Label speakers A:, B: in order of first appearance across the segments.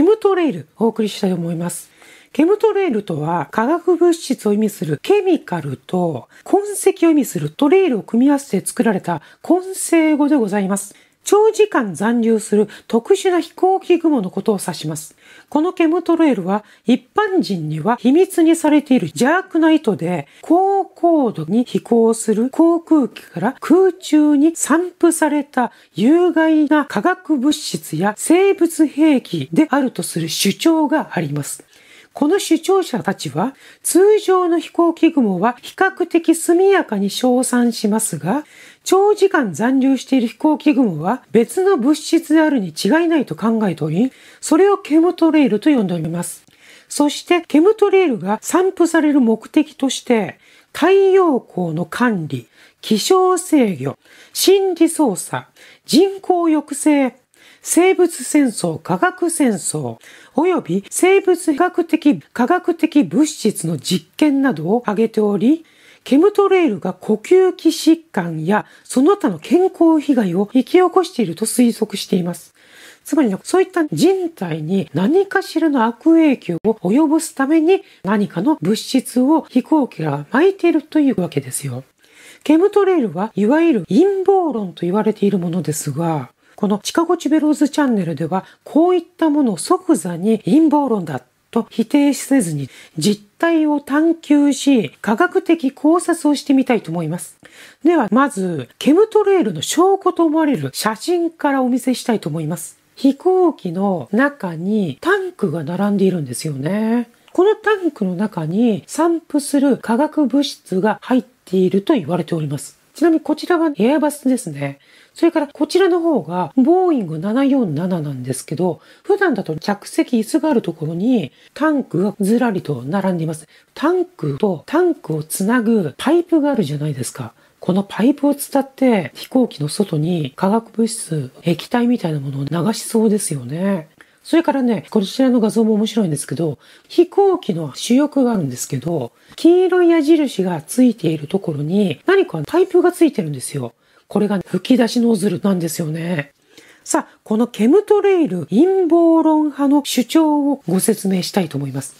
A: ケムトレイルお送りしたいと思います。ケムトレイルとは化学物質を意味するケミカルと痕跡を意味するトレイルを組み合わせて作られた混成語でございます。長時間残留する特殊な飛行機雲のことを指します。このケムトレイルは一般人には秘密にされている邪悪な意図で高高度に飛行する航空機から空中に散布された有害な化学物質や生物兵器であるとする主張があります。この主張者たちは、通常の飛行機雲は比較的速やかに称賛しますが、長時間残留している飛行機雲は別の物質であるに違いないと考えており、それをケムトレイルと呼んでおります。そしてケムトレイルが散布される目的として、太陽光の管理、気象制御、心理操作、人口抑制、生物戦争、科学戦争、及び生物学的、科学的物質の実験などを挙げており、ケムトレイルが呼吸器疾患やその他の健康被害を引き起こしていると推測しています。つまり、そういった人体に何かしらの悪影響を及ぼすために何かの物質を飛行機が巻いているというわけですよ。ケムトレイルはいわゆる陰謀論と言われているものですが、このチカゴチベローズチャンネルではこういったものを即座に陰謀論だと否定せずに実態を探求し科学的考察をしてみたいと思います。ではまずケムトレールの証拠と思われる写真からお見せしたいと思います。飛行機の中にタンクが並んでいるんですよね。このタンクの中に散布する化学物質が入っていると言われております。ちなみにこちらはエアバスですね。それからこちらの方が、ボーイング747なんですけど、普段だと客席椅子があるところにタンクがずらりと並んでいます。タンクとタンクをつなぐパイプがあるじゃないですか。このパイプを伝って飛行機の外に化学物質、液体みたいなものを流しそうですよね。それからね、こちらの画像も面白いんですけど、飛行機の主翼があるんですけど、黄色い矢印がついているところに何かパイプがついてるんですよ。これが吹き出しノズルなんですよね。さあ、このケムトレイル陰謀論派の主張をご説明したいと思います。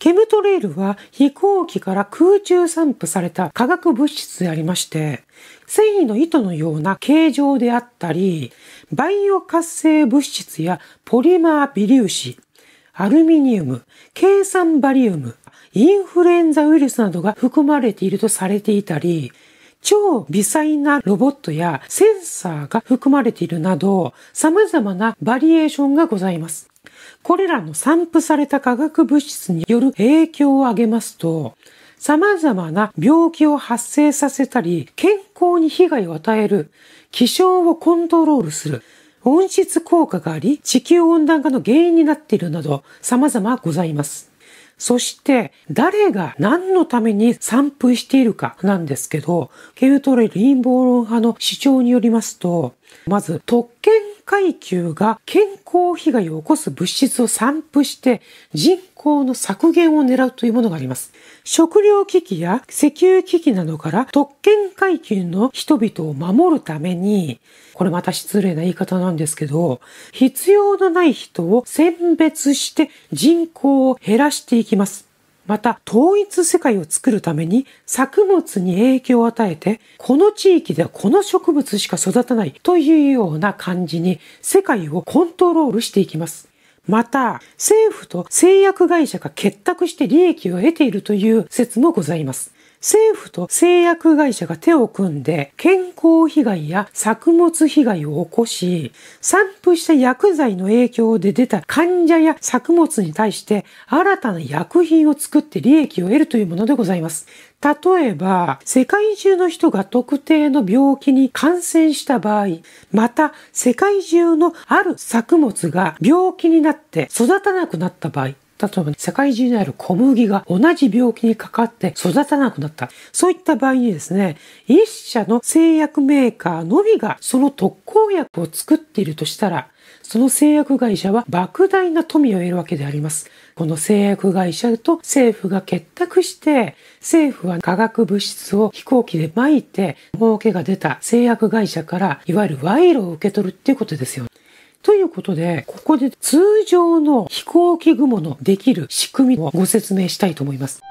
A: ケムトレイルは飛行機から空中散布された化学物質でありまして、繊維の糸のような形状であったり、バイオ活性物質やポリマー微粒子、アルミニウム、計酸バリウム、インフルエンザウイルスなどが含まれているとされていたり、超微細なロボットやセンサーが含まれているなど、様々なバリエーションがございます。これらの散布された化学物質による影響を挙げますと、様々な病気を発生させたり、健康に被害を与える、気象をコントロールする、温室効果があり、地球温暖化の原因になっているなど、様々ございます。そして、誰が何のために散布しているかなんですけど、ケルトレ・リンボーロン派の主張によりますと、まず特権階級が健康被害を起こす物質を散布して人口の削減を狙うというものがあります。食料危機や石油危機などから特権階級の人々を守るために、これまた失礼な言い方なんですけど、必要のない人を選別して人口を減らしていきます。また統一世界を作るために作物に影響を与えて、この地域ではこの植物しか育たないというような感じに世界をコントロールしていきます。また、政府と製薬会社が結託して利益を得ているという説もございます。政府と製薬会社が手を組んで健康被害や作物被害を起こし、散布した薬剤の影響で出た患者や作物に対して新たな薬品を作って利益を得るというものでございます。例えば、世界中の人が特定の病気に感染した場合、また世界中のある作物が病気になって育たなくなった場合、例えば世界中にある小麦が同じ病気にかかって育たなくなった。そういった場合にですね、一社の製薬メーカーのみがその特効薬を作っているとしたら、その製薬会社は莫大な富を得るわけであります。この製薬会社と政府が結託して、政府は化学物質を飛行機で撒いて、儲けが出た製薬会社から、いわゆる賄賂を受け取るっていうことですよ。ということで、ここで通常の飛行機雲のできる仕組みをご説明したいと思います。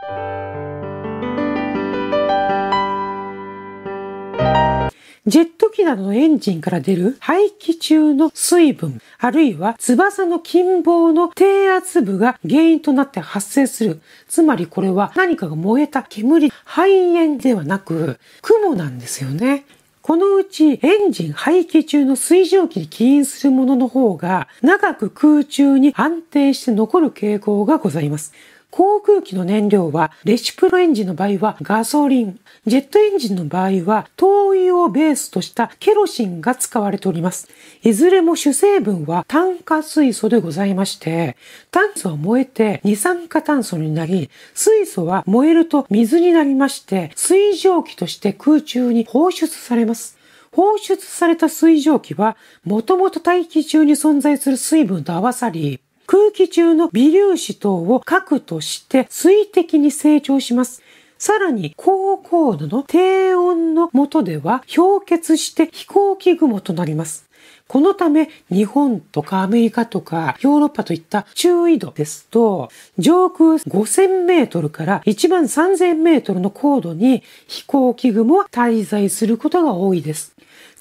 A: ジェット機などのエンジンから出る排気中の水分、あるいは翼の近傍の低圧部が原因となって発生する。つまりこれは何かが燃えた煙、肺炎ではなく、雲なんですよね。このうちエンジン排気中の水蒸気に起因するものの方が長く空中に安定して残る傾向がございます。航空機の燃料は、レシプロエンジンの場合はガソリン、ジェットエンジンの場合は灯油をベースとしたケロシンが使われております。いずれも主成分は炭化水素でございまして、炭素は燃えて二酸化炭素になり、水素は燃えると水になりまして、水蒸気として空中に放出されます。放出された水蒸気は、もともと大気中に存在する水分と合わさり、空気中の微粒子等を核として水滴に成長します。さらに高高度の低温の下では氷結して飛行機雲となります。このため日本とかアメリカとかヨーロッパといった中緯度ですと上空5000メートルから1万3000メートルの高度に飛行機雲は滞在することが多いです。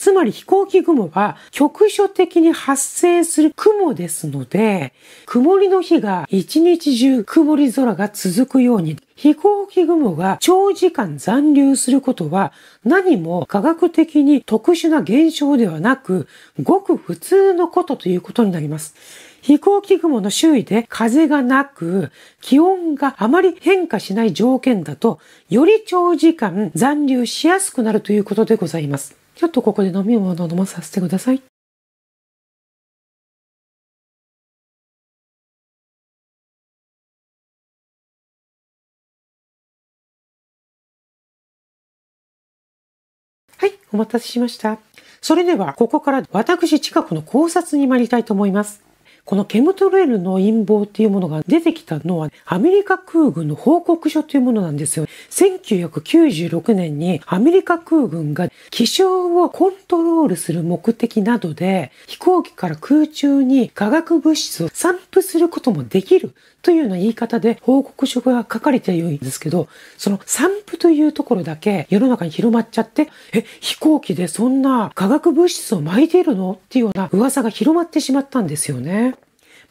A: つまり飛行機雲は局所的に発生する雲ですので、曇りの日が一日中曇り空が続くように、飛行機雲が長時間残留することは何も科学的に特殊な現象ではなく、ごく普通のことということになります。飛行機雲の周囲で風がなく、気温があまり変化しない条件だと、より長時間残留しやすくなるということでございます。ちょっとここで飲み物を飲まさせてください。はい、お待たせしました。それでは、ここから私近くの考察に参りたいと思います。このケムトレールの陰謀っていうものが出てきたのは、アメリカ空軍の報告書というものなんですよ。1996年にアメリカ空軍が気象をコントロールする目的などで、飛行機から空中に化学物質を散布することもできるというような言い方で報告書が書かれているんですけど、その散布というところだけ世の中に広まっちゃって、え、飛行機でそんな化学物質を撒いているのっていうような噂が広まってしまったんですよね。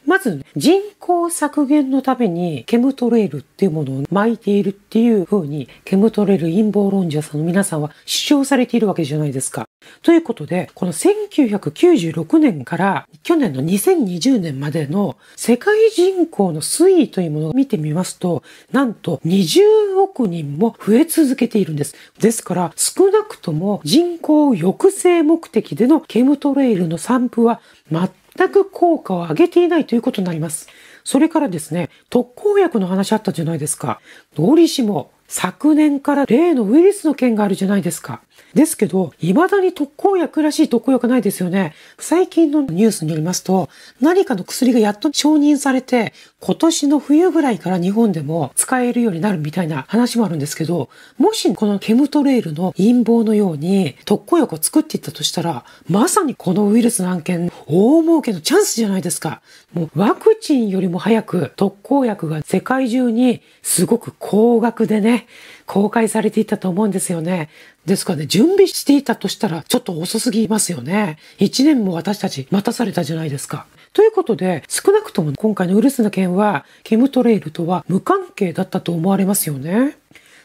A: まず人口削減のためにケムトレイルっていうものを巻いているっていうふうにケムトレイル陰謀論者さんの皆さんは主張されているわけじゃないですか。ということで、この1996年から去年の2020年までの世界人口の推移というものを見てみますと、なんと20億人も増え続けているんです。ですから、少なくとも人口抑制目的でのケムトレイルの散布は全全く効果を上げていないということになります。それからですね、特効薬の話あったじゃないですか。どうりも昨年から例のウイルスの件があるじゃないですか。ですけど、未だに特効薬らしい特効薬ないですよね。最近のニュースによりますと、何かの薬がやっと承認されて、今年の冬ぐらいから日本でも使えるようになるみたいな話もあるんですけど、もしこのケムトレイルの陰謀のように特効薬を作っていったとしたら、まさにこのウイルスの案件、大儲けのチャンスじゃないですか。もうワクチンよりも早く特効薬が世界中にすごく高額でね、公開されていたと思うんですよね。ですからね、準備していたとしたら、ちょっと遅すぎますよね。1年も私たち待たされたじゃないですか。ということで、少なくとも今回のウルスの件は、キムトレイルとは無関係だったと思われますよね。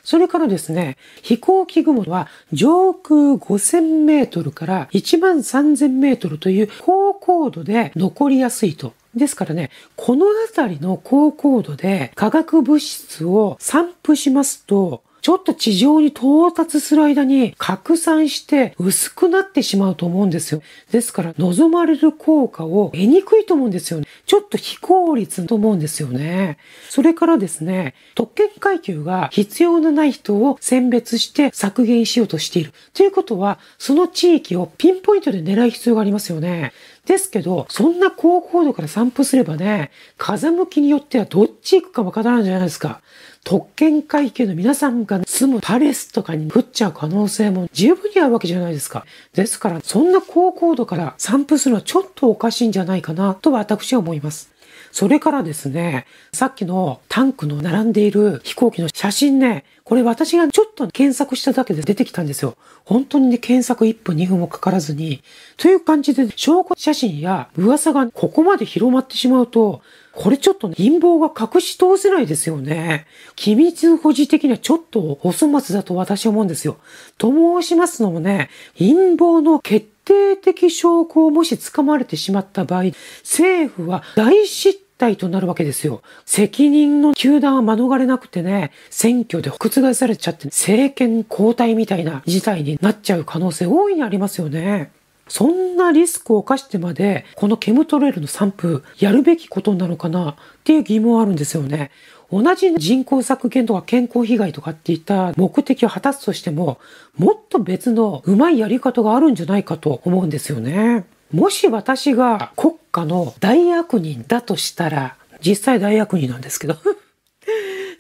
A: それからですね、飛行機雲は上空5000メートルから1万3000メートルという高高度で残りやすいとですからね、この辺りの高高度で化学物質を散布しますと、ちょっと地上に到達する間に拡散して薄くなってしまうと思うんですよ。ですから望まれる効果を得にくいと思うんですよね。ちょっと非効率と思うんですよね。それからですね、特権階級が必要のない人を選別して削減しようとしている。ということは、その地域をピンポイントで狙う必要がありますよね。ですけど、そんな高高度から散布すればね、風向きによってはどっち行くかわからないじゃないですか。特権階級の皆さんが住むパレスとかに降っちゃう可能性も十分にあるわけじゃないですか。ですから、そんな高高度から散布するのはちょっとおかしいんじゃないかなと私は思います。それからですね、さっきのタンクの並んでいる飛行機の写真ね、これ私がちょっと検索しただけで出てきたんですよ。本当にね、検索1分2分もかからずに。という感じで、証拠写真や噂がここまで広まってしまうと、これちょっと、ね、陰謀が隠し通せないですよね。機密保持的にはちょっと細末だと私は思うんですよ。と申しますのもね、陰謀の決定的証拠をもし掴まれてしまった場合、政府は大失態となるわけですよ。責任の球団は免れなくてね、選挙で覆されちゃって政権交代みたいな事態になっちゃう可能性大いにありますよね。そんなリスクを犯してまで、このケムトレイルの散布、やるべきことなのかなっていう疑問はあるんですよね。同じ人口削減とか健康被害とかっていった目的を果たすとしても、もっと別のうまいやり方があるんじゃないかと思うんですよね。もし私が国家の大悪人だとしたら、実際大悪人なんですけど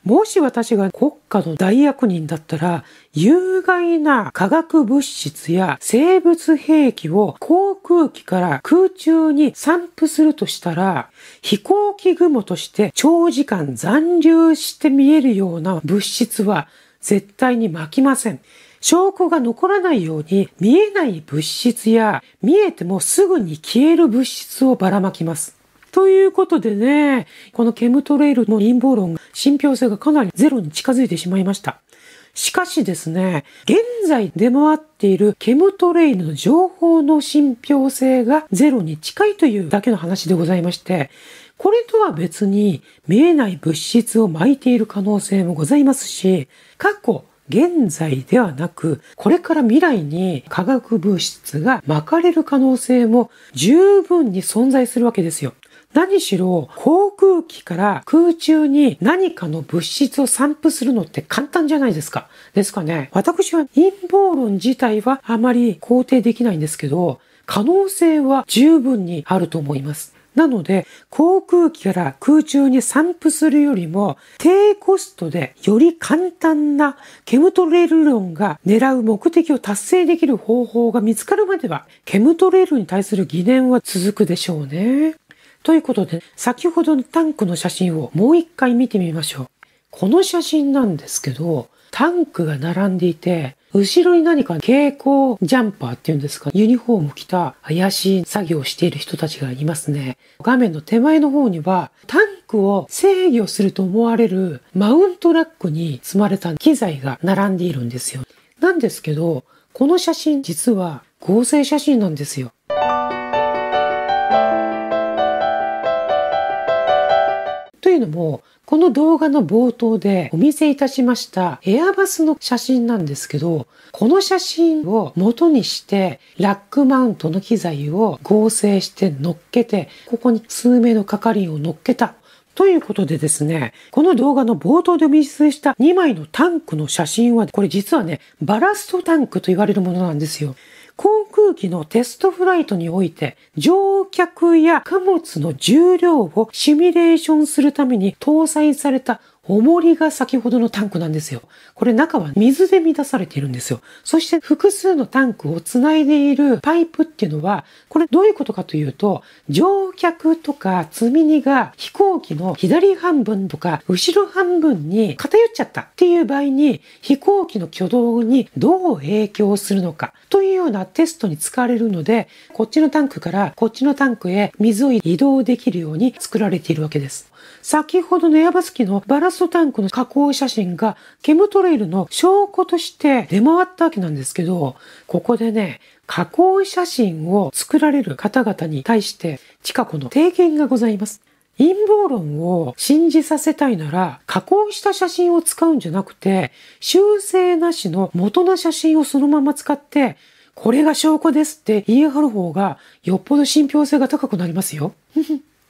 A: もし私が国家の大役人だったら、有害な化学物質や生物兵器を航空機から空中に散布するとしたら、飛行機雲として長時間残留して見えるような物質は絶対に巻きません。証拠が残らないように見えない物質や見えてもすぐに消える物質をばらまきます。ということでね、このケムトレイルの陰謀論、信憑性がかなりゼロに近づいてしまいました。しかしですね、現在出回っているケムトレイルの情報の信憑性がゼロに近いというだけの話でございまして、これとは別に見えない物質を巻いている可能性もございますし、過去、現在ではなく、これから未来に化学物質が巻かれる可能性も十分に存在するわけですよ。何しろ航空機から空中に何かの物質を散布するのって簡単じゃないですか。ですかね。私は陰謀論自体はあまり肯定できないんですけど、可能性は十分にあると思います。なので、航空機から空中に散布するよりも、低コストでより簡単なケムトレル論が狙う目的を達成できる方法が見つかるまでは、ケムトレールに対する疑念は続くでしょうね。ということで、先ほどのタンクの写真をもう一回見てみましょう。この写真なんですけど、タンクが並んでいて、後ろに何か蛍光ジャンパーっていうんですか、ユニフォーム着た怪しい作業をしている人たちがいますね。画面の手前の方には、タンクを制御すると思われるマウントラックに積まれた機材が並んでいるんですよ。なんですけど、この写真実は合成写真なんですよ。いうのも、この動画の冒頭でお見せいたしましたエアバスの写真なんですけど、この写真を元にしてラックマウントの機材を合成して乗っけて、ここに数名の係員を乗っけた。ということでですね、この動画の冒頭でお見せした2枚のタンクの写真は、これ実はね、バラストタンクと言われるものなんですよ。航空機のテストフライトにおいて、乗客や貨物の重量をシミュレーションするために搭載された重りが先ほどのタンクなんですよ。これ中は水で満たされているんですよ。そして複数のタンクをつないでいるパイプっていうのは、これどういうことかというと、乗客とか積み荷が飛行機の左半分とか後ろ半分に偏っちゃったっていう場合に、飛行機の挙動にどう影響するのかというようなテストに使われるので、こっちのタンクからこっちのタンクへ水を移動できるように作られているわけです。先ほどのアバス機のバラストタンクの加工写真がケムトレイルの証拠として出回ったわけなんですけど、ここでね、加工写真を作られる方々に対して、近くの提言がございます。陰謀論を信じさせたいなら、加工した写真を使うんじゃなくて、修正なしの元の写真をそのまま使って、これが証拠ですって言い張る方がよっぽど信憑性が高くなりますよ。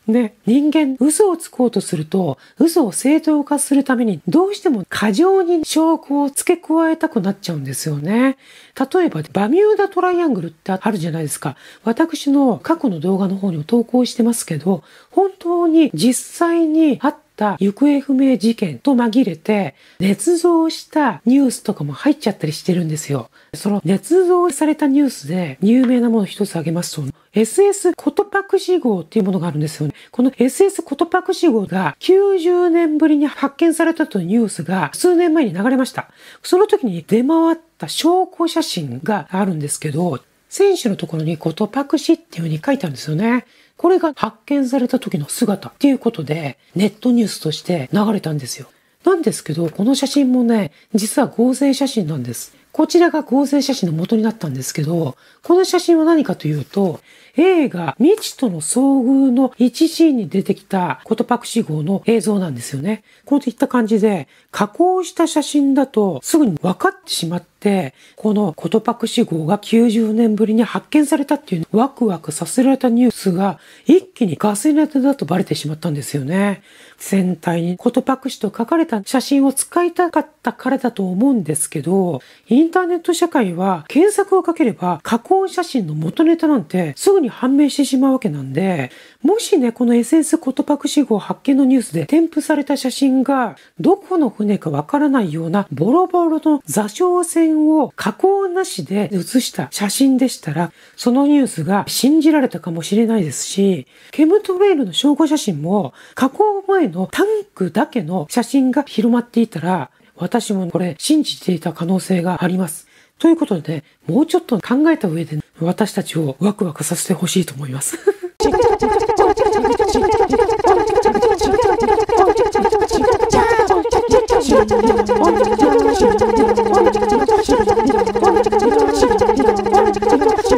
A: で、人間、嘘をつこうとすると、嘘を正当化するために、どうしても過剰に証拠を付け加えたくなっちゃうんですよね。例えば、バミューダトライアングルってあるじゃないですか。私の過去の動画の方にも投稿してますけど、本当に実際にあったった行方不明事件と紛れて、捏造したニュースとかも入っちゃったりしてるんですよ。その捏造されたニュースで有名なものを一つ挙げますと、SS コトパクシ号っていうものがあるんですよね。この SS コトパクシ号が90年ぶりに発見されたというニュースが数年前に流れました。その時に出回った証拠写真があるんですけど、選手のところにコトパクシっていう風に書いてあるんですよね。これが発見された時の姿っていうことで、ネットニュースとして流れたんですよ。なんですけど、この写真もね、実は合成写真なんです。こちらが合成写真の元になったんですけど、この写真は何かというと、映画未知との遭遇の一シーンに出てきたコトパクシ号の映像なんですよね。こういった感じで加工した写真だとすぐに分かってしまって、このコトパクシ号が90年ぶりに発見されたっていうワクワクさせられたニュースが一気にガセネタだとバレてしまったんですよね。戦体にコトパクシと書かれた写真を使いたかったからだと思うんですけど、インターネット社会は検索をかければ加工写真の元ネタなんてすぐにに判明してしまうわけなんで、もしね、この SS 言葉く死号発見のニュースで添付された写真が、どこの船かわからないようなボロボロの座礁船を加工なしで写した写真でしたら、そのニュースが信じられたかもしれないですし、ケムトレイルの証拠写真も、加工前のタンクだけの写真が広まっていたら、私もこれ信じていた可能性があります。ということで、ね、もうちょっと考えた上で私たちをワクワクさせてほしいと思います。